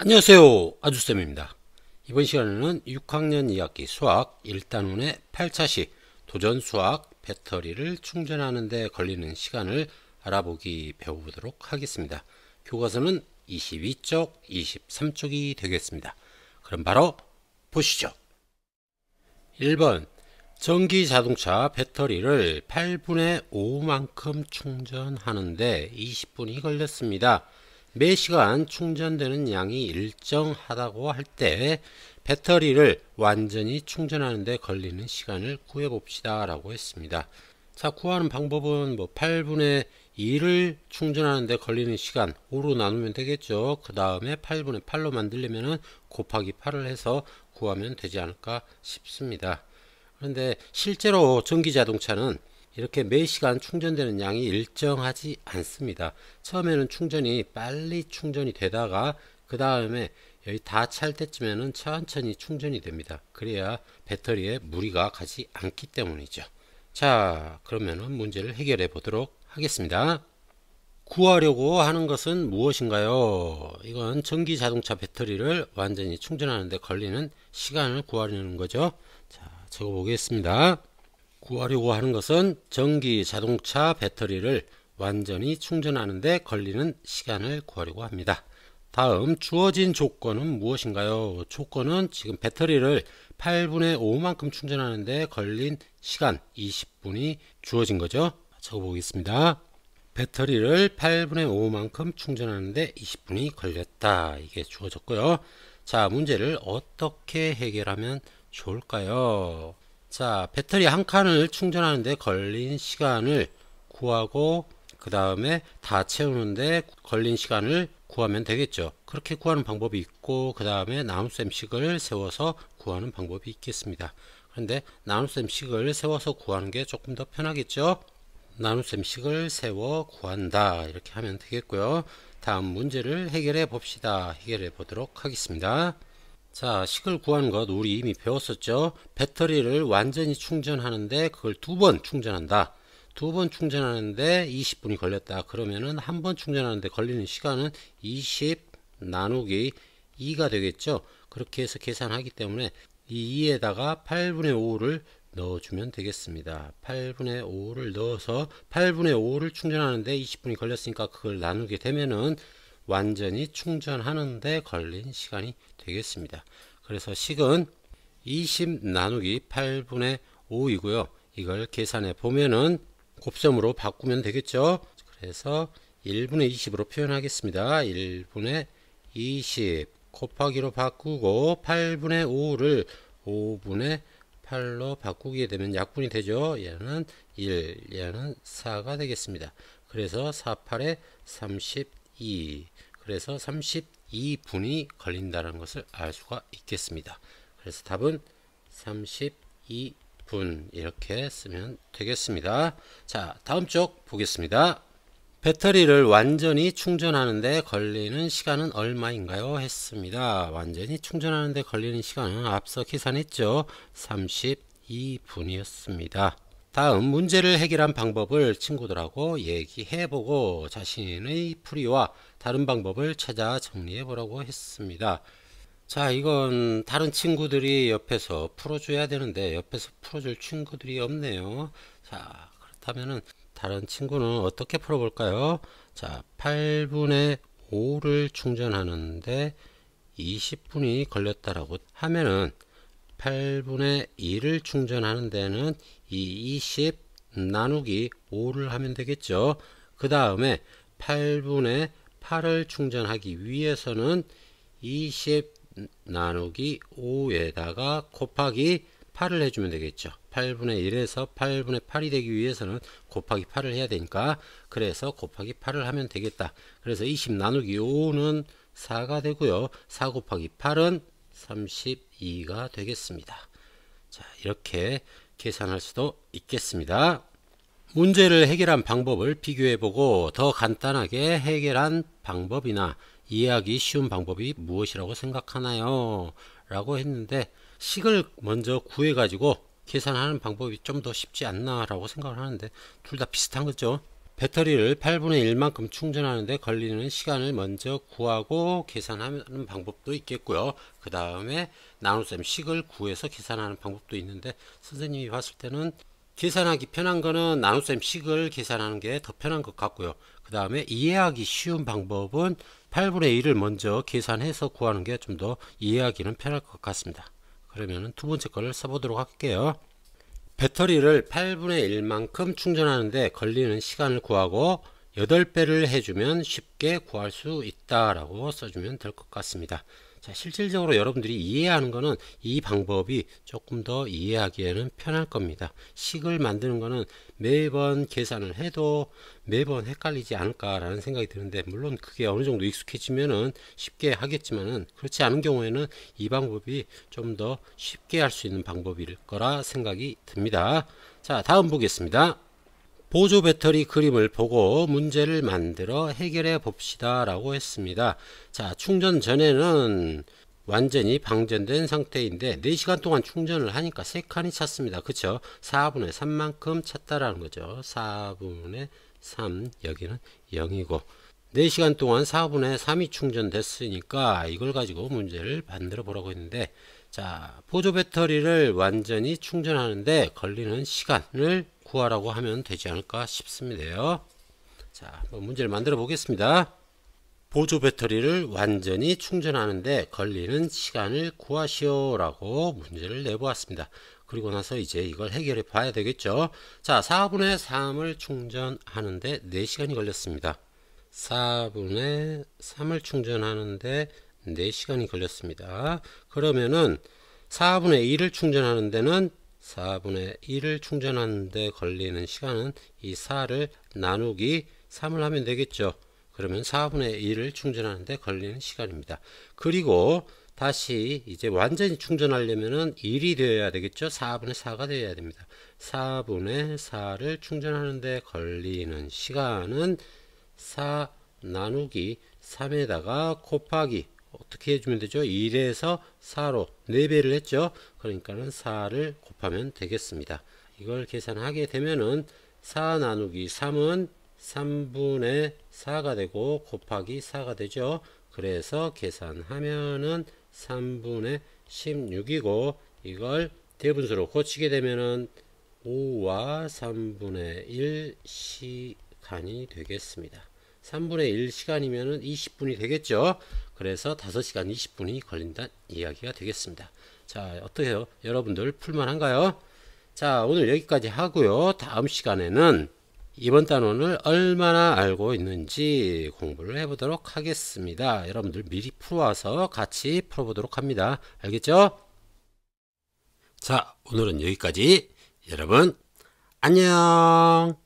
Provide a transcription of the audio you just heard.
안녕하세요. 아주쌤입니다. 이번 시간에는 6학년 2학기 수학 1단원의 8차식 도전 수학 배터리를 충전하는 데 걸리는 시간을 알아보기 배워보도록 하겠습니다. 교과서는 22쪽, 23쪽이 되겠습니다. 그럼 바로 보시죠. 1번 전기 자동차 배터리를 8분의 5만큼 충전하는데 20분이 걸렸습니다. 매 시간 충전되는 양이 일정하다고 할 때 배터리를 완전히 충전하는데 걸리는 시간을 구해 봅시다 라고 했습니다. 자 구하는 방법은 뭐 8분의 2를 충전하는데 걸리는 시간 5로 나누면 되겠죠. 그 다음에 8분의 8로 만들려면 곱하기 8을 해서 구하면 되지 않을까 싶습니다. 그런데 실제로 전기자동차는 이렇게 매시간 충전되는 양이 일정하지 않습니다. 처음에는 충전이 빨리 충전이 되다가 그 다음에 여기 다 찰 때쯤에는 천천히 충전이 됩니다. 그래야 배터리에 무리가 가지 않기 때문이죠. 자그러면 문제를 해결해 보도록 하겠습니다. 구하려고 하는 것은 무엇인가요? 이건 전기 자동차 배터리를 완전히 충전하는데 걸리는 시간을 구하려는 거죠. 자, 적어 보겠습니다. 구하려고 하는 것은 전기 자동차 배터리를 완전히 충전하는데 걸리는 시간을 구하려고 합니다. 다음 주어진 조건은 무엇인가요? 조건은 지금 배터리를 8분의 5만큼 충전하는데 걸린 시간 20분이 주어진 거죠. 적어보겠습니다. 배터리를 8분의 5만큼 충전하는데 20분이 걸렸다. 이게 주어졌고요. 자, 문제를 어떻게 해결하면 좋을까요? 자 배터리 한 칸을 충전하는데 걸린 시간을 구하고 그 다음에 다 채우는데 걸린 시간을 구하면 되겠죠 그렇게 구하는 방법이 있고 그 다음에 나눗셈식을 세워서 구하는 방법이 있겠습니다 그런데 나눗셈식을 세워서 구하는 게 조금 더 편하겠죠 나눗셈식을 세워 구한다 이렇게 하면 되겠고요 다음 문제를 해결해 봅시다 해결해 보도록 하겠습니다 자, 식을 구하는 것 우리 이미 배웠었죠. 배터리를 완전히 충전하는데 그걸 두 번 충전한다. 두 번 충전하는데 20분이 걸렸다. 그러면은 한 번 충전하는데 걸리는 시간은 20 나누기 2가 되겠죠. 그렇게 해서 계산하기 때문에 이 2에다가 8분의 5를 넣어주면 되겠습니다. 8분의 5를 넣어서 8분의 5를 충전하는데 20분이 걸렸으니까 그걸 나누게 되면은 완전히 충전하는데 걸린 시간이 되겠습니다. 그래서 식은 20 나누기 8분의 5이고요. 이걸 계산해 보면은 곱셈으로 바꾸면 되겠죠. 그래서 1분의 20으로 표현하겠습니다. 1분의 20 곱하기로 바꾸고 8분의 5를 5분의 8로 바꾸게 되면 약분이 되죠. 얘는 1, 얘는 4가 되겠습니다. 그래서 4, 8에 2 그래서 32분이 걸린다는 것을 알 수가 있겠습니다. 그래서 답은 32분 이렇게 쓰면 되겠습니다. 자 다음 쪽 보겠습니다. 배터리를 완전히 충전하는데 걸리는 시간은 얼마인가요? 했습니다. 완전히 충전하는데 걸리는 시간은 앞서 계산했죠. 32분이었습니다. 다음 문제를 해결한 방법을 친구들하고 얘기해보고 자신의 풀이와 다른 방법을 찾아 정리해보라고 했습니다. 자 이건 다른 친구들이 옆에서 풀어줘야 되는데 옆에서 풀어줄 친구들이 없네요. 자 그렇다면은 다른 친구는 어떻게 풀어볼까요? 자 8분의 5를 충전하는데 20분이 걸렸다라고 하면은 8분의 1을 충전하는 데는 이20 나누기 5를 하면 되겠죠. 그 다음에 8분의 8을 충전하기 위해서는 20 나누기 5에다가 곱하기 8을 해주면 되겠죠. 8분의 1에서 8분의 8이 되기 위해서는 곱하기 8을 해야 되니까 그래서 곱하기 8을 하면 되겠다. 그래서 20 나누기 5는 4가 되고요. 4 곱하기 8은 32가 되겠습니다. 자 이렇게 계산할 수도 있겠습니다. 문제를 해결한 방법을 비교해보고 더 간단하게 해결한 방법이나 이해하기 쉬운 방법이 무엇이라고 생각하나요? 라고 했는데 식을 먼저 구해가지고 계산하는 방법이 좀 더 쉽지 않나 라고 생각을 하는데 둘 다 비슷한 거죠. 배터리를 8분의 1만큼 충전하는데 걸리는 시간을 먼저 구하고 계산하는 방법도 있겠고요. 그 다음에 나눗셈식을 구해서 계산하는 방법도 있는데 선생님이 봤을 때는 계산하기 편한 거는 나눗셈식을 계산하는 게 더 편한 것 같고요. 그 다음에 이해하기 쉬운 방법은 8분의 1을 먼저 계산해서 구하는 게 좀 더 이해하기는 편할 것 같습니다. 그러면 두 번째 거를 써보도록 할게요. 배터리를 8분의 1만큼 충전하는데 걸리는 시간을 구하고 8배를 해주면 쉽게 구할 수 있다라고 써주면 될 것 같습니다. 자, 실질적으로 여러분들이 이해하는 거는 이 방법이 조금 더 이해하기에는 편할 겁니다. 식을 만드는 거는 매번 계산을 해도 매번 헷갈리지 않을까라는 생각이 드는데 물론 그게 어느 정도 익숙해지면은 쉽게 하겠지만은 그렇지 않은 경우에는 이 방법이 좀 더 쉽게 할 수 있는 방법일 거라 생각이 듭니다. 자, 다음 보겠습니다. 보조 배터리 그림을 보고 문제를 만들어 해결해 봅시다 라고 했습니다. 자 충전 전에는 완전히 방전된 상태인데 4시간 동안 충전을 하니까 3칸이 찼습니다. 그쵸? 4분의 3만큼 찼다라는 거죠. 4분의 3 여기는 0이고 4시간 동안 4분의 3이 충전됐으니까 이걸 가지고 문제를 만들어 보라고 했는데 자 보조 배터리를 완전히 충전하는데 걸리는 시간을 구하라고 하면 되지 않을까 싶습니다. 자, 한번 문제를 만들어 보겠습니다. 보조 배터리를 완전히 충전하는데 걸리는 시간을 구하시오라고 문제를 내보았습니다. 그리고 나서 이제 이걸 해결해 봐야 되겠죠. 자, 4분의 3을 충전하는데 4시간이 걸렸습니다. 4분의 3을 충전하는데 4시간이 걸렸습니다. 그러면은 4분의 1을 충전하는 데는 4분의 1을 충전하는데 걸리는 시간은 이 4를 나누기 3을 하면 되겠죠. 그러면 4분의 1을 충전하는데 걸리는 시간입니다. 그리고 다시 이제 완전히 충전하려면 1이 되어야 되겠죠. 4분의 4가 되어야 됩니다. 4분의 4를 충전하는데 걸리는 시간은 4 나누기 3에다가 곱하기 어떻게 해주면 되죠? 1에서 4로 4배를 했죠. 그러니까는 4를 곱하면 되겠습니다. 이걸 계산하게 되면은 4 나누기 3은 3분의 4가 되고 곱하기 4가 되죠. 그래서 계산하면은 3분의 16이고 이걸 대분수로 고치게 되면은 5와 3분의 1 시간이 되겠습니다. 3분의 1시간이면 20분이 되겠죠. 그래서 5시간 20분이 걸린다는 이야기가 되겠습니다. 자, 어떠세요? 여러분들 풀만한가요? 자, 오늘 여기까지 하고요. 다음 시간에는 이번 단원을 얼마나 알고 있는지 공부를 해보도록 하겠습니다. 여러분들 미리 풀어와서 같이 풀어보도록 합니다. 알겠죠? 자, 오늘은 여기까지. 여러분, 안녕!